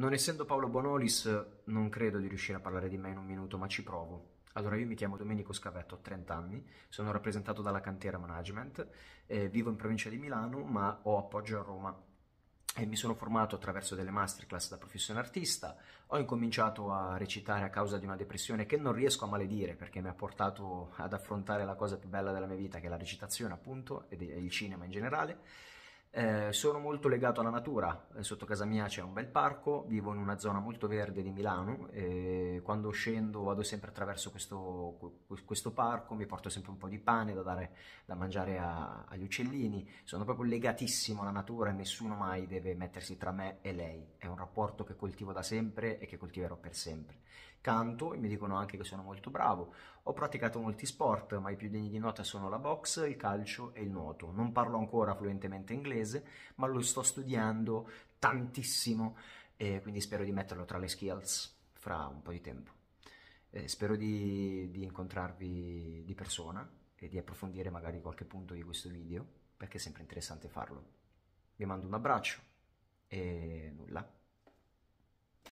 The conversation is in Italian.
Non essendo Paolo Bonolis, non credo di riuscire a parlare di me in un minuto, ma ci provo. Allora, io mi chiamo Domenico Scavetto, ho 30 anni, sono rappresentato dalla Cantiera Management, eh, vivo in provincia di Milano, ma ho appoggio a Roma. E mi sono formato attraverso delle masterclass da professione artista, ho incominciato a recitare a causa di una depressione che non riesco a maledire perché mi ha portato ad affrontare la cosa più bella della mia vita che è la recitazione appunto e il cinema in generale eh, sono molto legato alla natura, eh, sotto casa mia c'è un bel parco, vivo in una zona molto verde di Milano e eh, quando scendo vado sempre attraverso questo, questo parco, mi porto sempre un po' di pane da dare da mangiare a, agli uccellini, sono proprio legatissimo alla natura e nessuno mai deve mettersi tra me e lei, è un rapporto che coltivo da sempre e che coltiverò per sempre. Canto e mi dicono anche che sono molto bravo. Ho praticato molti sport, ma i più degni di nota sono la box, il calcio e il nuoto. Non parlo ancora fluentemente inglese, ma lo sto studiando tantissimo e quindi spero di metterlo tra le skills fra un po' di tempo. Eh, spero di, di incontrarvi di persona e di approfondire magari qualche punto di questo video, perché è sempre interessante farlo. Vi mando un abbraccio e nulla.